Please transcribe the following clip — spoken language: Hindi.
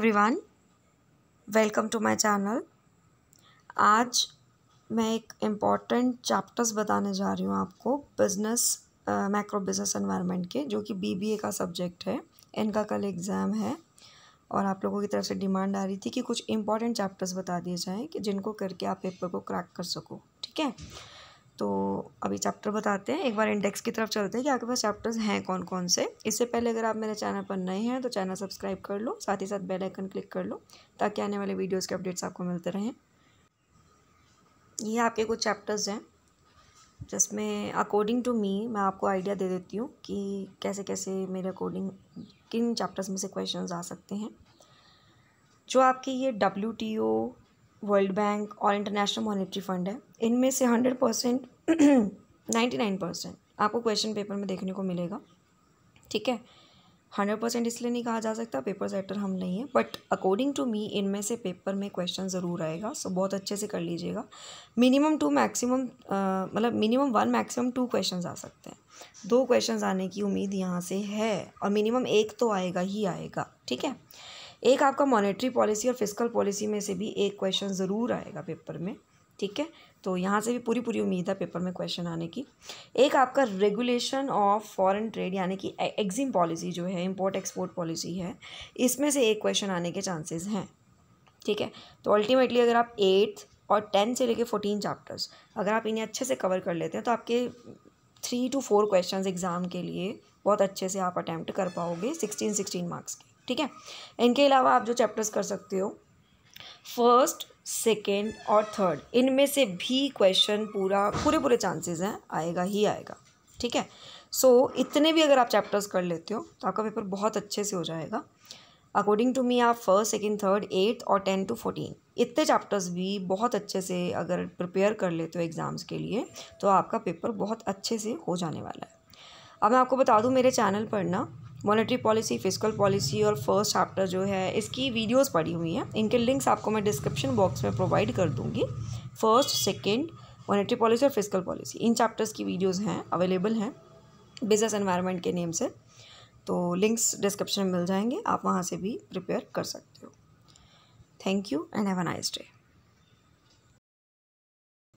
everyone welcome to my channel आज मैं एक इम्पॉर्टेंट चैप्टर्स बताने जा रही हूँ आपको बिजनेस मैक्रो बिजनेस एनवायरनमेंट के जो कि बीबीए का सब्जेक्ट है इनका कल एग्ज़ाम है और आप लोगों की तरफ से डिमांड आ रही थी कि कुछ इम्पॉर्टेंट चैप्टर्स बता दिए जाएँ कि जिनको करके आप पेपर को क्रैक कर सको ठीक है तो अभी चैप्टर बताते हैं एक बार इंडेक्स की तरफ चलते हैं कि आपके पास चैप्टर्स हैं कौन कौन से इससे पहले अगर आप मेरे चैनल पर नए हैं तो चैनल सब्सक्राइब कर लो साथ ही साथ बेल आइकन क्लिक कर लो ताकि आने वाले वीडियोस के अपडेट्स आपको मिलते रहें ये आपके कुछ चैप्टर्स हैं जिसमें अकॉर्डिंग टू मी मैं आपको आइडिया दे देती हूँ कि कैसे कैसे मेरे अकॉर्डिंग किन चैप्टर्स में से क्वेश्चन आ सकते हैं जो आपके ये डब्ल्यू वर्ल्ड बैंक और इंटरनेशनल मॉनिटरी फंड है इनमें से hundred percent ninety nine percent आपको क्वेश्चन पेपर में देखने को मिलेगा ठीक है हंड्रेड परसेंट इसलिए नहीं कहा जा सकता पेपर सेटर हम नहीं है बट अकॉर्डिंग टू मी इनमें से पेपर में क्वेश्चन ज़रूर आएगा सो बहुत अच्छे से कर लीजिएगा मिनिमम टू मैक्सिमम मतलब minimum one maximum two question आ सकते हैं दो क्वेश्चन आने की उम्मीद यहाँ से है और मिनिमम एक तो आएगा ही आएगा ठीक है एक आपका मॉनेटरी पॉलिसी और फिजिकल पॉलिसी में से भी एक क्वेश्चन ज़रूर आएगा पेपर में ठीक है तो यहाँ से भी पूरी पूरी उम्मीद है पेपर में क्वेश्चन आने की एक आपका रेगुलेशन ऑफ फॉरेन ट्रेड यानी कि एग्जिम e-, पॉलिसी जो है इम्पोर्ट एक्सपोर्ट पॉलिसी है इसमें से एक क्वेश्चन आने के चांसेस हैं ठीक है तो अल्टीमेटली अगर आप एट्थ और टेंथ से लेके फोर्टीन चैप्टर्स अगर आप इन्हें अच्छे से कवर कर लेते हैं तो आपके three to four question exam के लिए बहुत अच्छे से आप अटैम्प्ट कर पाओगे सिक्सटीन सिक्सटीन मार्क्स के ठीक है इनके अलावा आप जो चैप्टर्स कर सकते हो फर्स्ट सेकेंड और थर्ड इनमें से भी क्वेश्चन पूरा पूरे पूरे चांसेस हैं आएगा ही आएगा ठीक है सो so, इतने भी अगर आप चैप्टर्स कर लेते हो तो आपका पेपर बहुत अच्छे से हो जाएगा अकॉर्डिंग टू मी आप फर्स्ट सेकेंड थर्ड एट्थ और टेन टू फोर्टीन इतने चैप्टर्स भी बहुत अच्छे से अगर प्रिपेयर कर लेते हो एग्ज़ाम्स के लिए तो आपका पेपर बहुत अच्छे से हो जाने वाला है अब मैं आपको बता दूँ मेरे चैनल पर ना मॉनेटरी पॉलिसी फिजिकल पॉलिसी और फर्स्ट चैप्टर जो है इसकी वीडियोस पड़ी हुई हैं इनके लिंक्स आपको मैं डिस्क्रिप्शन बॉक्स में प्रोवाइड कर दूंगी फर्स्ट सेकेंड मॉनेटरी पॉलिसी और फिजिकल पॉलिसी इन चैप्टर्स की वीडियोज़ हैं अवेलेबल हैं बिजनेस एनवायरनमेंट के नेम से तो लिंक्स डिस्क्रिप्शन में मिल जाएंगे आप वहाँ से भी प्रिपेयर कर सकते हो thank you and have a nice day